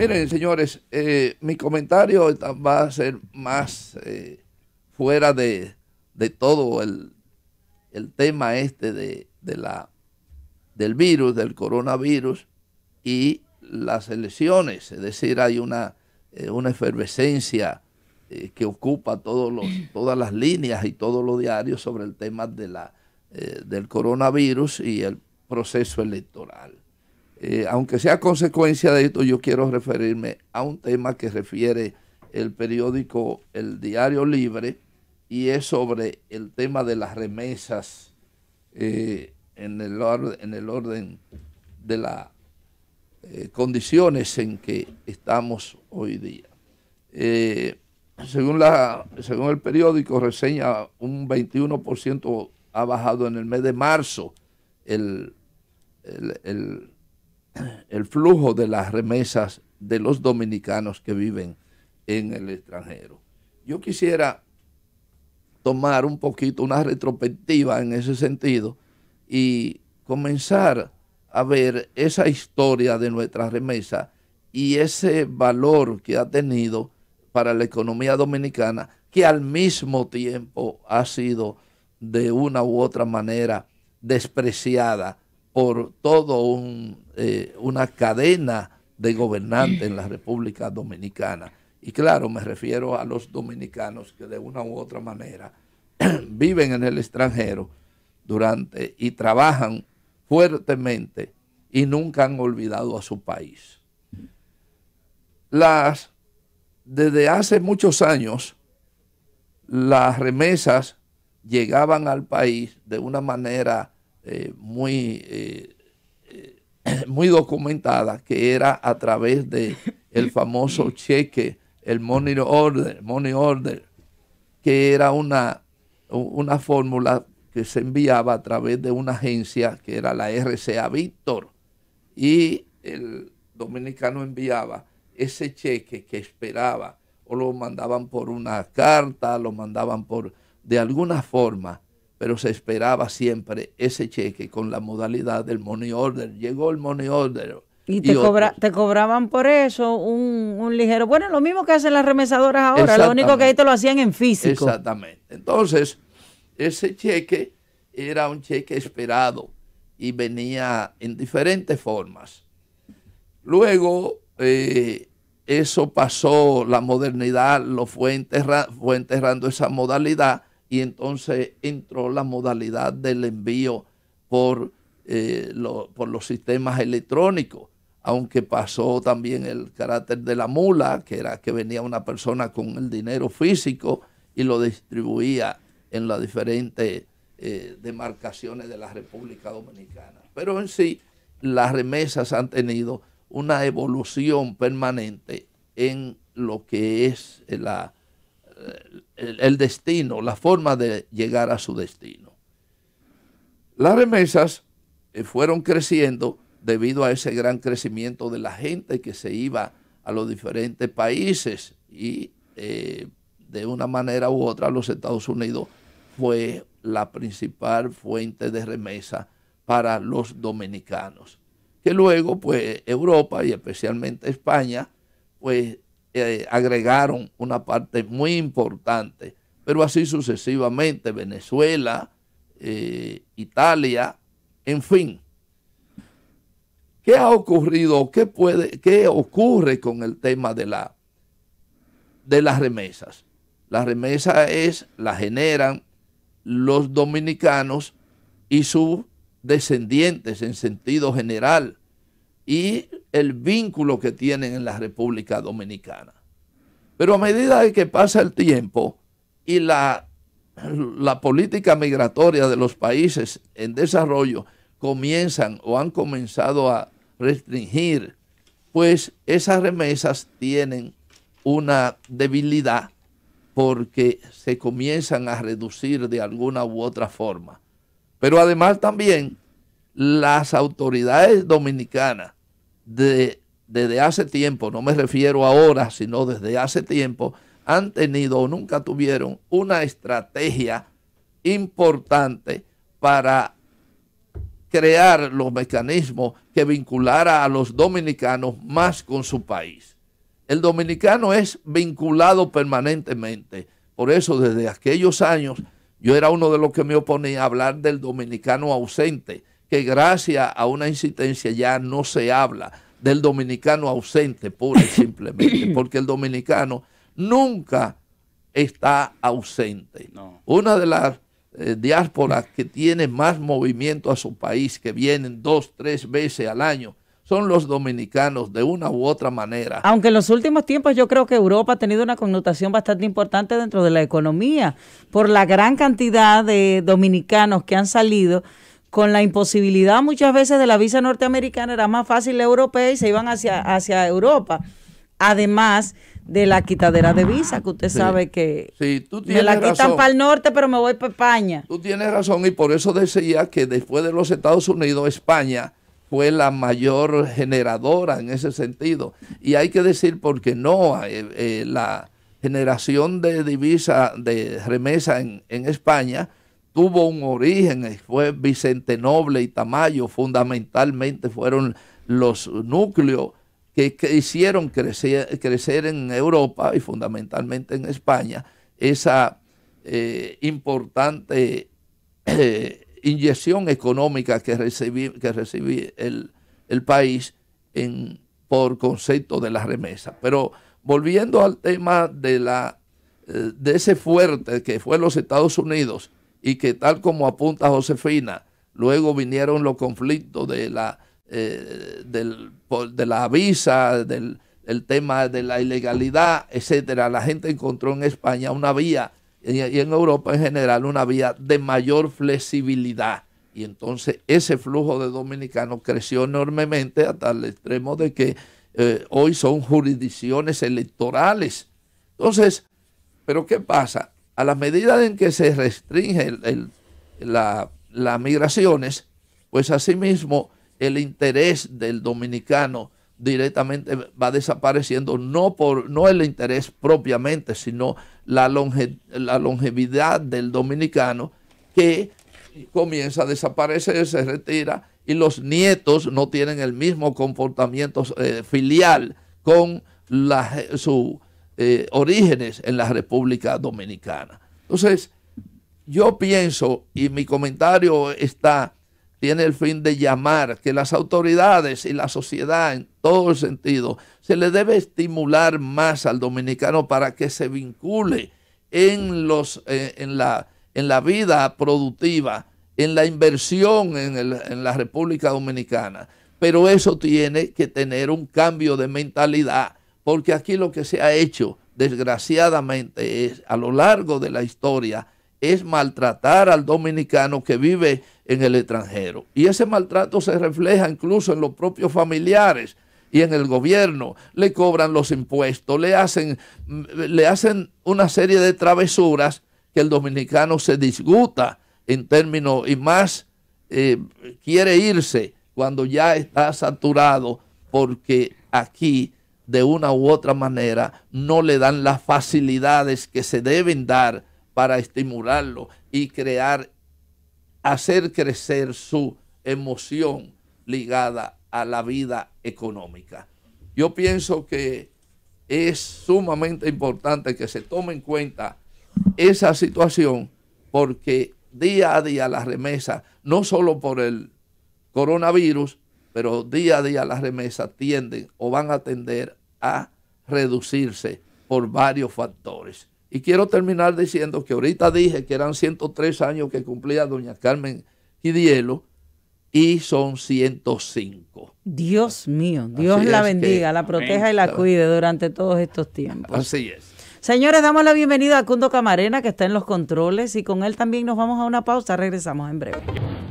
Miren, señores, eh, mi comentario va a ser más eh, fuera de, todo el, tema este de, la, del virus, del coronavirus y las elecciones. Es decir, hay una, eh, una efervescencia que ocupa todos los, todas las líneas y todos los diarios sobre el tema de la, del coronavirus y el proceso electoral. Eh, aunque sea consecuencia de esto, yo quiero referirme a un tema que refiere el periódico El Diario Libre y es sobre el tema de las remesas eh, en, el orden de las eh, condiciones en que estamos hoy día. según, el periódico, reseña un 21% ha bajado en el mes de marzo el el flujo de las remesas de los dominicanos que viven en el extranjero. Yo quisiera tomar un poquito una retrospectiva en ese sentido y comenzar a ver esa historia de nuestra remesa y ese valor que ha tenido para la economía dominicana, que al mismo tiempo ha sido de una u otra manera despreciada por toda eh, una cadena de gobernantes en la República Dominicana. Y claro, me refiero a los dominicanos que de una u otra manera viven en el extranjero durante y trabajan fuertemente y nunca han olvidado a su país. Las, desde hace muchos años, las remesas llegaban al país de una manera eh, muy, eh, eh, muy documentada, que era a través de famoso cheque, el money order, money order, que era una, una fórmula que se enviaba a través de una agencia que era la RCA Víctor. Y el dominicano enviaba ese cheque que esperaba, o lo mandaban por una carta, lo mandaban por, de alguna forma, pero se esperaba siempre ese cheque con la modalidad del money order. Llegó el money order. Y te, cobraban por eso un, ligero. Bueno, lo mismo que hacen las remesadoras ahora, lo único que ahí te lo hacían en físico. Exactamente. Entonces, ese cheque era un cheque esperado y venía en diferentes formas. Luego, eh, eso pasó, la modernidad lo fue, fue enterrando esa modalidad y entonces entró la modalidad del envío eh, por, los sistemas electrónicos, aunque pasó también el carácter de la mula, que era que venía una persona con el dinero físico y lo distribuía en las diferentes eh, demarcaciones de la República Dominicana. Pero en sí, las remesas han tenido una evolución permanente en lo que es eh, la, el, destino, la forma de llegar a su destino. Las remesas eh, fueron creciendo debido a ese gran crecimiento de la gente que se iba a los diferentes países y eh, de una manera u otra los Estados Unidos fue la principal fuente de remesa para los dominicanos. Que luego, pues Europa y especialmente España, pues eh, agregaron una parte muy importante, pero así sucesivamente, Venezuela, eh, Italia, en fin. ¿Qué ha ocurrido? ¿Qué, puede, ¿Qué ocurre con el tema de, la, de las remesas? Las remesas es, las generan los dominicanos y sus descendientes en sentido general y el vínculo que tienen en la República Dominicana. Pero a medida que pasa el tiempo y la política migratoria de los países en desarrollo comienzan o han comenzado a restringir, pues esas remesas tienen una debilidad porque se comienzan a reducir de alguna u otra forma. Pero además también las autoridades dominicanas de, desde hace tiempo, no me refiero ahora, sino desde hace tiempo, han tenido o nunca tuvieron una estrategia importante para crear los mecanismos que vinculara a los dominicanos más con su país. El dominicano es vinculado permanentemente. Por eso desde aquellos años yo era uno de los que me oponía a hablar del dominicano ausente, que gracias a una insistencia ya no se habla del dominicano ausente, pura y simplemente, porque el dominicano nunca está ausente. Una de las eh, diásporas que tiene más movimiento a su país, que vienen dos, tres veces al año, son los dominicanos de una u otra manera. Aunque en los últimos tiempos yo creo que Europa ha tenido una connotación bastante importante dentro de la economía por la gran cantidad de dominicanos que han salido con la imposibilidad muchas veces de la visa norteamericana, era más fácil la europea y se iban hacia, hacia Europa. Además de la quitadera de visa, que usted sabe que me la quitan para el norte, pero me voy para España. Tú tienes razón y por eso decía que después de los Estados Unidos, España fue la mayor generadora en ese sentido. Y hay que decir, porque no, eh, la generación de divisa, de remesa en, en España, tuvo un origen, eh, fue Vicente Noble y Tamayo, fundamentalmente fueron los núcleos que, hicieron crecer, crecer, en Europa y fundamentalmente en España esa eh, importante eh, inyección económica que recibí, que el, el, país en, por concepto de la remesa. Pero volviendo al tema de, la, de ese fuerte que fue los Estados Unidos, y que tal como apunta Josefina, luego vinieron los conflictos de la, eh, del, de la visa, del tema de la ilegalidad, etcétera. La gente encontró en España una vía y en Europa en general una vía de mayor flexibilidad. Y entonces ese flujo de dominicanos creció enormemente hasta el extremo de que eh, hoy son jurisdicciones electorales. Entonces, ¿pero qué pasa? a la medida en que se restringe las migraciones, pues asimismo el interés del dominicano directamente va desapareciendo, no, por, no el interés propiamente, sino la, longevidad del dominicano que comienza a desaparecer, se retira y los nietos no tienen el mismo comportamiento eh, filial con la, su eh, orígenes en la República Dominicana. Entonces, yo pienso, y mi comentario está, tiene el fin de llamar que las autoridades y la sociedad en todo el sentido, se le debe estimular más al dominicano para que se vincule en, los, eh, en, la, en la vida productiva, en la inversión en, el, en la República Dominicana. Pero eso tiene que tener un cambio de mentalidad porque aquí lo que se ha hecho, desgraciadamente, es, a lo largo de la historia, es maltratar al dominicano que vive en el extranjero. Y ese maltrato se refleja incluso en los propios familiares y en el gobierno. Le cobran los impuestos, le hacen, le hacen una serie de travesuras que el dominicano se disgusta en términos y más eh, quiere irse cuando ya está saturado porque aquí de una u otra manera no le dan las facilidades que se deben dar para estimularlo y crear, hacer crecer su emoción ligada a la vida económica. Yo pienso que es sumamente importante que se tome en cuenta esa situación porque día a día las remesas, no solo por el coronavirus, pero día a día las remesas tienden o van a tender a reducirse por varios factores. Y quiero terminar diciendo que ahorita dije que eran 103 años que cumplía doña Carmen Gidielo y son 105. Dios mío, Dios la bendiga, la proteja y la cuide durante todos estos tiempos. Así es. Señores, damos la bienvenida a Cundo Camarena que está en los controles y con él también nos vamos a una pausa, regresamos en breve.